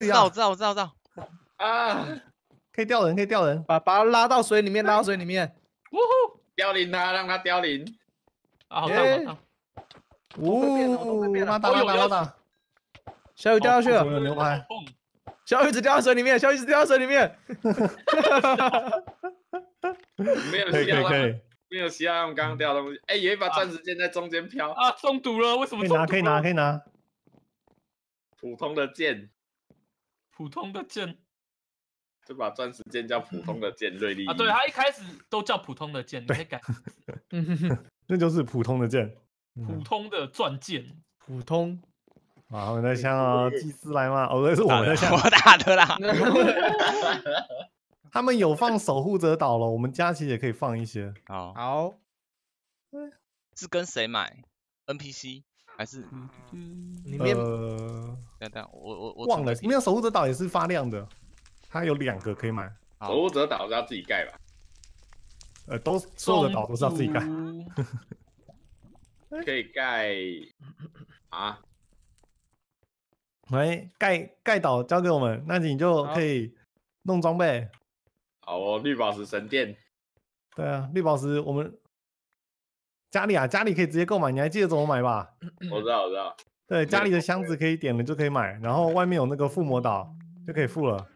知道我知道我知道知道啊！可以钓人，可以钓人，把把他拉到水里面，拉到水里面。呜呼，凋零他，让他凋零。啊！哦，他打有打有打。小雨掉下去了，小雨子掉到水里面，小雨子掉到水里面。没有其他，没有希望用，刚刚掉东西。哎，有一把钻石剑在中间飘。啊，中毒了，为什么？可以拿，可以拿，可以拿。普通的剑。普通的剑，这把钻石剑叫普通的剑，锐利啊！对，他一开始都叫普通的剑，没改，那就是普通的剑，普通的钻剑，普通啊！我在想啊，祭司来吗？哦，那是我在，我打的啦。他们有放守护者岛了，我们佳琪也可以放一些。好，是跟谁买？NPC。还是，嗯，里面呃，等样我我我忘了，没有守护者岛也是发亮的，它有两个可以买。守护者岛是要自己盖吧？呃，都所有的岛都是要自己盖。可以盖 啊？喂，盖盖岛交给我们，那你就可以弄装备。好哦，绿宝石神殿。对啊，绿宝石我们。家里啊，家里可以直接购买，你还记得怎么买吧？我知道，我知道。对，家里的箱子可以点了就可以买，然后外面有那个附魔岛就可以附了。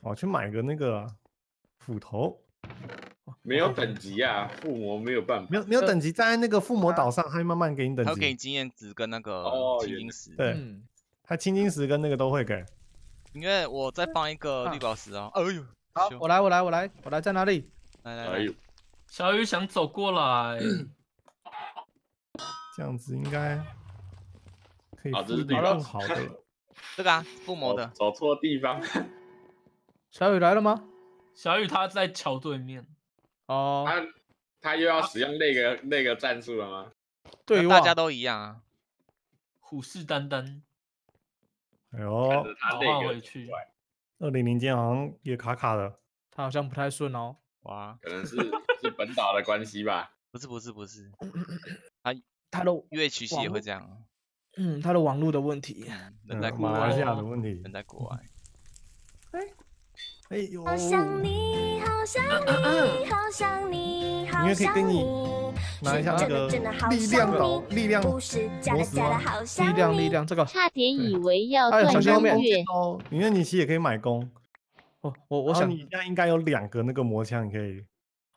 我去买个那个斧头。没有等级啊，附魔没有办法，没有没有等级，在那个附魔岛上，它会慢慢给你等级，它给你经验值跟那个青金石。对，它青金石跟那个都会给。因为我再放一个绿宝石啊。哎呦，好，我来，我来，我来，我来，在哪里？来来来。小雨想走过来，这样子应该可以是魔更好的。这个附魔的，走错地方。小雨来了吗？小雨他在桥对面。哦，他他又要使用那个那个战术了吗？对，大家都一样啊，虎视眈眈。哎呦，他那个去。二零零间好像也卡卡的，他好像不太顺哦。哇，可能是。是本岛的关系吧？不是不是不是，他他的乐曲系也会这样。嗯，他的网络的问题。人在国外，香港的问题人在国外。哎呦！好想你，好想你，好想你，好想你。拿一下那个力量，力量，魔石，力量，力量，这个。差点以为要哎，小心后面！哦，因为你其实也可以买弓。哦，我我想你现在应该有两个那个魔枪，你可以。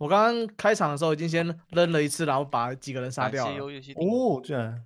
我刚刚开场的时候已经先扔了一次，然后把几个人杀掉了。哦，这样。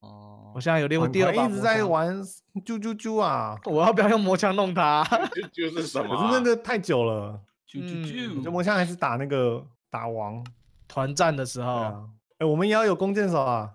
哦，我现在有练过第二把。一直在玩啾啾啾啊！我要不要用魔枪弄他？啾啾是什么？可是那个太久了。啾啾啾！这魔枪还是打那个打王团战的时候。哎，我们也要有弓箭手啊！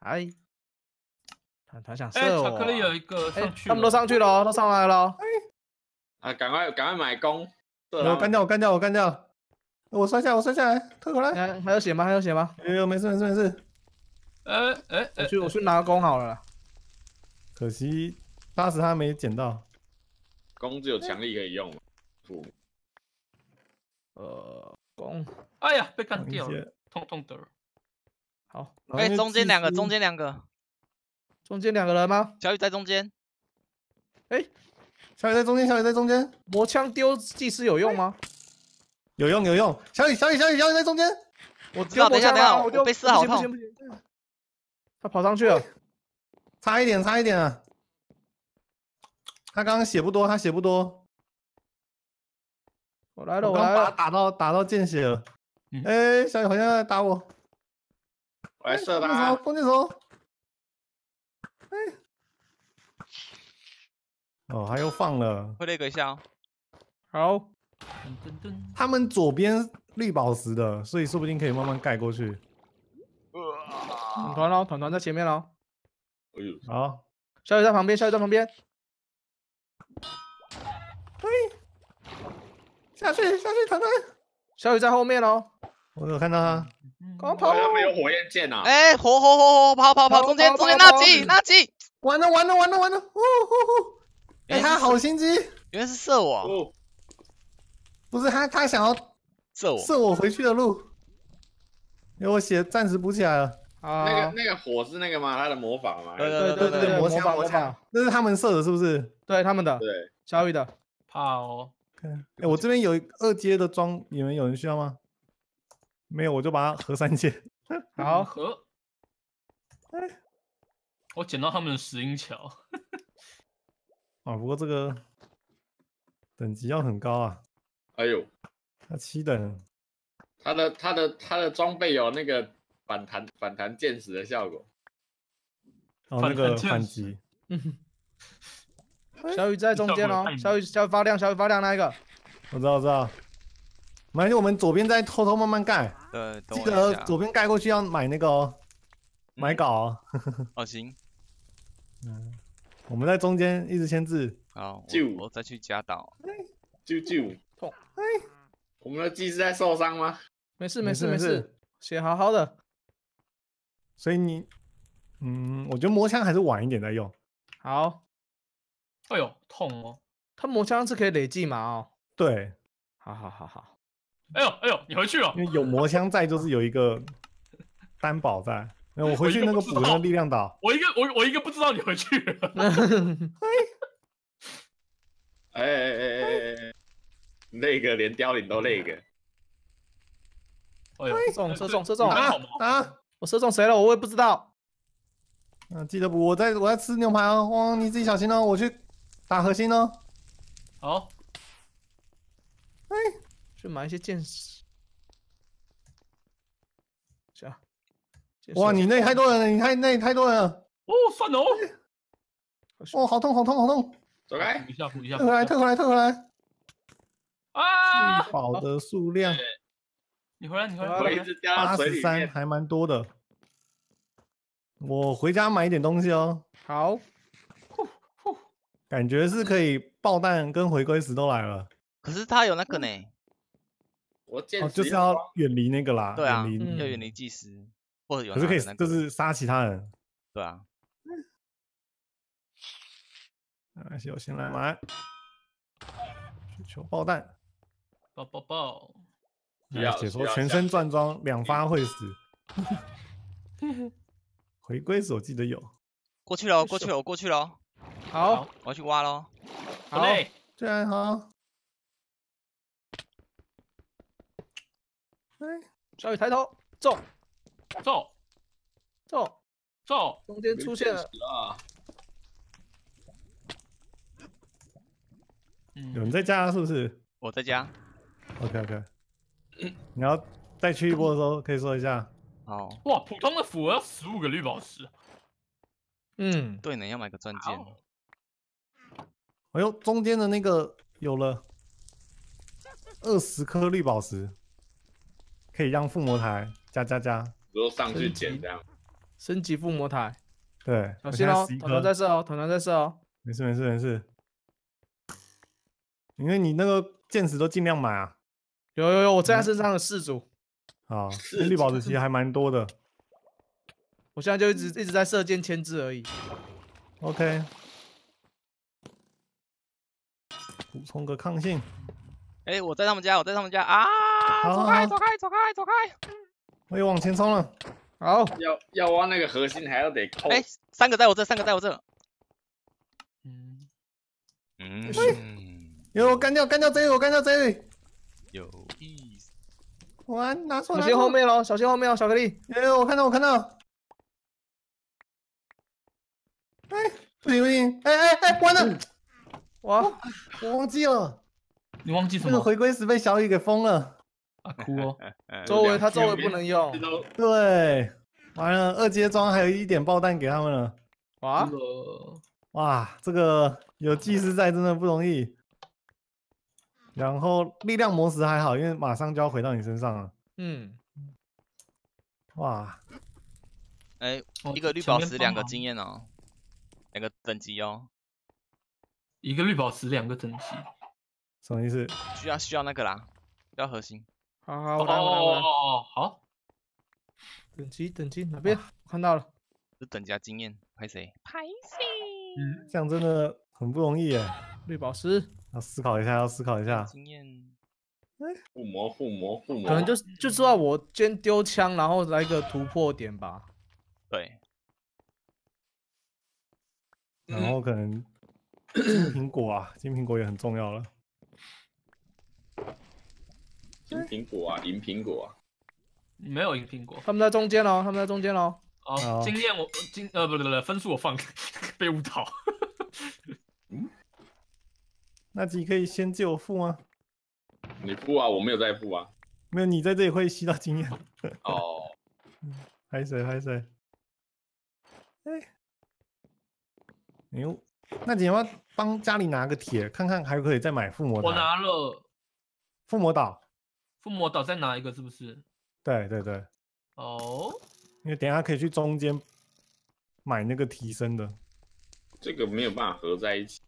哎，他他想射我。哎，巧克力有一个上去。他们都上去了，都上来了。哎，啊，赶快赶快买弓！我干掉我干掉我干掉！我摔下，我摔下来，退回来。还还有血吗？还有血吗？有，没事，没事，没事。呃，哎，去，我去拿弓好了。可惜，当时他没捡到弓，只有强力可以用。普，呃，弓。哎呀，被干掉了，痛痛的。好，哎，中间两个，中间两个，中间两个人吗？小雨在中间。哎，小雨在中间，小雨在中间。魔枪丢祭司有用吗？有用有用，小雨小雨小雨小雨在中间，我知道被下掉，我被撕好痛。不行他跑上去了，差一点差一点，他刚刚血不多，他血不多。我来了我来了，打到打到见血了，哎，小雨好像要打我，我来射他。弓箭手，哎，哦，他又放了，快那个箱，好。他们左边绿宝石的，所以说不定可以慢慢盖过去。团喽，团团在前面喽。呦，好！小雨在旁边，小雨在旁边。下去下去，团团。小雨在后面喽，我有看到他。刚跑，他没有火焰剑呐。哎，火火火火，跑跑跑，中间中间那几那几，完了完了完了完了，呜呜呜！哎，他好心机，原来是射我。不是他，他想要射我，射我回去的路，因为我血暂时补起来了。啊！那个那个火是那个吗？他的魔法吗？对对对对，魔法魔法。那是他们射的，是不是？对，他们的。对。小雨的，怕哦。哎，我这边有二阶的装，你们有人需要吗？没有，我就把它合三阶。好 合。哎，我捡到他们的石英球。啊，不过这个等级要很高啊。哎呦，他七等，他的他的他的装备哦，那个反弹反弹箭矢的效果，哦那个反击，小雨在中间哦，小雨小雨发亮小雨发亮那一个，我知道我知道，没事，我们左边再偷偷慢慢盖，对，记得左边盖过去要买那个，哦，买稿，哦哦行，嗯，我们在中间一直签字，好，我再去加岛，救救。痛！哎，我们的技师在受伤吗？没事，没事，没事，血好好的。所以你，嗯，我觉得磨枪还是晚一点再用。好。哎呦，痛哦！他磨枪是可以累计嘛？哦，对，好好好好。哎呦哎呦，你回去了？有磨枪在，就是有一个 担保在。那我回去那个补那个力量岛。我一个我我一个不知道你回去。哎，哎哎哎哎哎！那个连凋零都那个，哎射中射中射中啊！我射中谁了？我也不知道。嗯，记得不？我在我在吃牛排哦，哇，你自己小心哦！我去打核心哦。好。哎，去买一些剑士。行。哇，你那太多人了！你太那太多人了。哦，蒜哦。哇，好痛好痛好痛！走开！一退回来退回来退回来！聚宝的数量，你回来，你回来，八十三还蛮多的。我回家买一点东西哦。好，感觉是可以爆弹跟回归石都来了。可是他有那个呢，我就是要远离那个啦。对啊，要远离计时，或者可是可以就是杀其他人。对啊，且我先来来，求爆弹。爆爆爆！解说全身转装，两发会死。回归手我记得有，过去我过去我过去了。好，我要去挖喽。好嘞，这样好。哎，小雨抬头，走，走，走，走，中间出现了。有人在家是不是？我在家。OK OK，你要再去一波的时候可以说一下。好，哇，普通的符要十五个绿宝石。嗯，对呢，要买个钻戒。哎呦，中间的那个有了，二十颗绿宝石，可以让附魔台加加加。比如上去捡这样。升级附魔台。对，小心哦！团长在射哦，团长在射哦。没事没事没事，因为你那个剑士都尽量买啊。有有有，我在他身上的四组，啊，绿宝石其实还蛮多的。我现在就一直一直在射箭牵制而已。OK，补充个抗性。哎，我在他们家，我在他们家啊！走开走开走开走开！我又往前冲了。好，要要挖那个核心，还要得扣。哎，三个在我这，三个在我这。嗯嗯，有干掉干掉这里，我干掉这里。有意思！完，拿出来了！小心后面喽，小心后面！哦，巧克力，哎，我看到，我看到。哎，不行，哎哎哎，完了！哇，我忘记了。你忘记什么？回归时被小雨给封了。啊，哭哦！周围，他周围不能用。对，完了，二阶装还有一点爆弹给他们了。哇，哇，这个有技师在，真的不容易。然后力量魔石还好，因为马上就要回到你身上了。嗯，哇，哎，一个绿宝石，两个经验哦，两个等级哦，一个绿宝石，两个等级，什么意思？需要需要那个啦，要核心。好好，我来我来我来，好，等级等级哪边？看到了，是等加经验拍谁？拍谁？这样真的很不容易耶，绿宝石。思考一下，要思考一下。经验，附魔，附魔，附魔，可能就是就知道我先丢枪，然后来一个突破点吧。对。然后可能 金苹果啊，金苹果也很重要了。金苹果啊，银苹果啊，没有银苹果，他们在中间喽，他们在中间喽。哦，经验我金呃不不不分数我放，被误导。那你可以先借我付吗？你付啊，我没有在付啊，没有你在这里会吸到经验。哦，还 谁还是，哎，哎呦，那你要帮家里拿个铁，看看还可以再买附魔岛。我拿了附魔岛，附魔岛再拿一个是不是？对对对。哦，因为等下可以去中间买那个提升的，这个没有办法合在一起。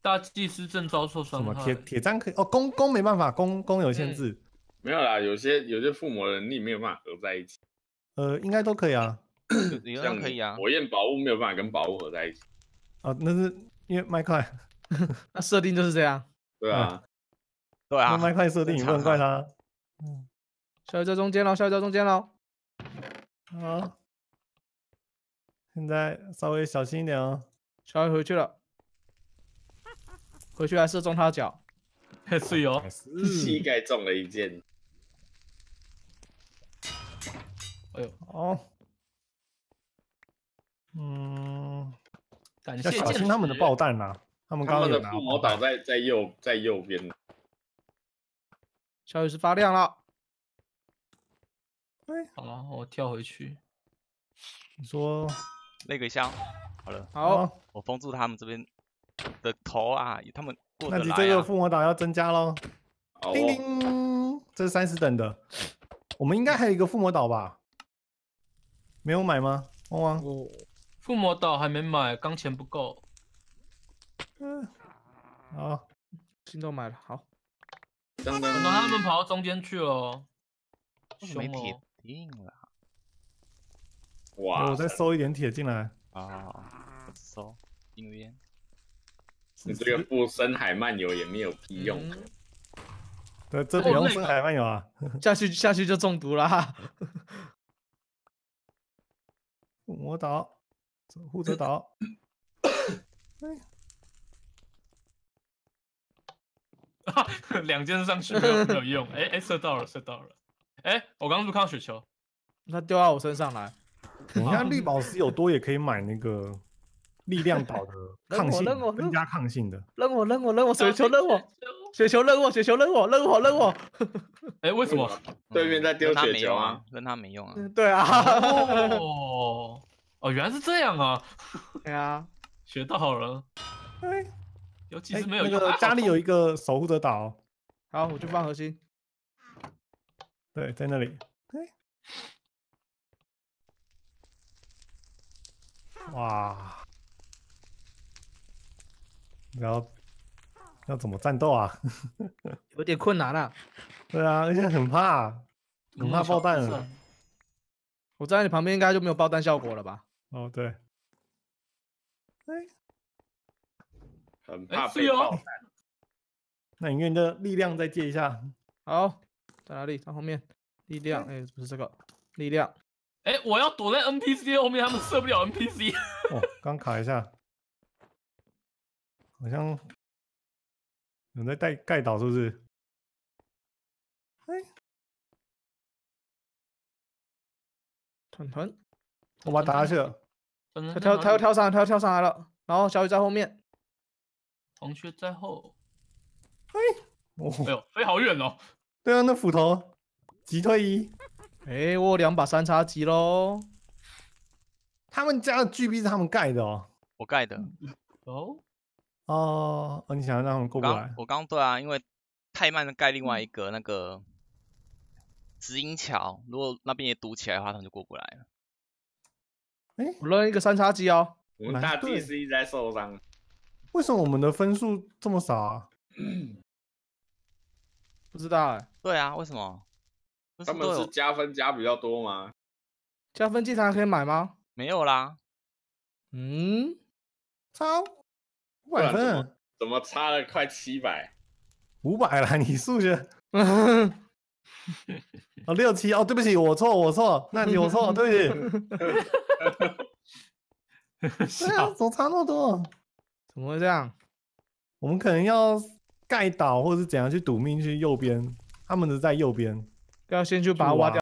大祭司正遭受伤害。什么铁铁杖可以？哦，弓弓没办法，弓弓有限制。没有啦，有些有些附魔能力没有办法合在一起。呃，应该都可以啊。这样可以啊。火焰宝物没有办法跟宝物合在一起。哦，那是因为麦块，那设定就是这样。对啊。对啊。麦块设定，你不能怪他。嗯。稍微在中间喽，稍微在中间喽。好。现在稍微小心一点哦。稍微回去了。回去还射中他脚，碎 哦，膝盖中了一箭。哎呦哦，嗯，感谢小心他们的爆弹呐。他们刚刚的附魔打在在右在右边。小雨是发亮了。哎，好，我跳回去。你说那个箱，好了。好，我封住他们这边。的头啊，他们那你这个附魔岛要增加喽。叮叮，这是三十等的，我们应该还有一个附魔岛吧？没有买吗？汪汪，附魔岛还没买，刚钱不够。嗯，好，金都买了，好。等等，等他们跑到中间去了。没铁，了。哇，我再收一点铁进来啊！收，这边。你这个附深海漫游也没有屁用，这不用深海漫游啊！下去下去就中毒啦！护魔岛，守护者岛，哎，两件上去没有用，哎哎，射到了射到了，哎，我刚刚看到雪球，那丢到我身上来，你看绿宝石有多，也可以买那个。力量岛的 抗性，增加抗性的，扔我扔我扔我雪球扔我雪球扔我雪球扔我扔我扔我，哎，为什么 对面在丢雪球啊？扔他没用啊？对啊，哦，原来是这样啊，对啊，学到了。哎，尤其是没有那个家里有一个守护的岛，好，我去放核心。对，在那里。哎，哇。要要怎么战斗啊？有点困难啦。对啊，而且很怕，很怕爆弹。我在你旁边应该就没有爆弹效果了吧？哦，对。哎，很怕队友。那你用你的力量再借一下。好，在哪里？在后面。力量，哎，不是这个，力量。哎，我要躲在 NPC 后面，他们射不了 NPC。哦，刚卡一下。好像，有在盖盖岛是不是？哎，屯屯，我把打下去了。他跳，他要跳上，他要跳上来了。然后小雨在后面，同雀在后。哎，哦，哎呦，飞好远哦。对啊，那斧头急退一。哎，我两把三叉戟喽。他们家的巨臂是他们盖的哦，我盖的哦。哦，你想让他们过不来？我刚对啊，因为太慢的盖另外一个那个直音桥，如果那边也堵起来的话，他们就过不来了。哎，我扔一个三叉戟哦。我们大 g 直在受伤。为什么我们的分数这么少啊？不知道。哎、对啊，为什么？他们是加分加比较多吗？加分祭坛可以买吗？没有啦。嗯，操。百分怎么差了快七百五百了？你数学 哦六七哦，对不起，我错我错，那你我错，对不起。啊，总差那么多，怎么会这样？我们可能要盖倒，或者是怎样去赌命去右边？他们的在右边，要先去把它挖掉。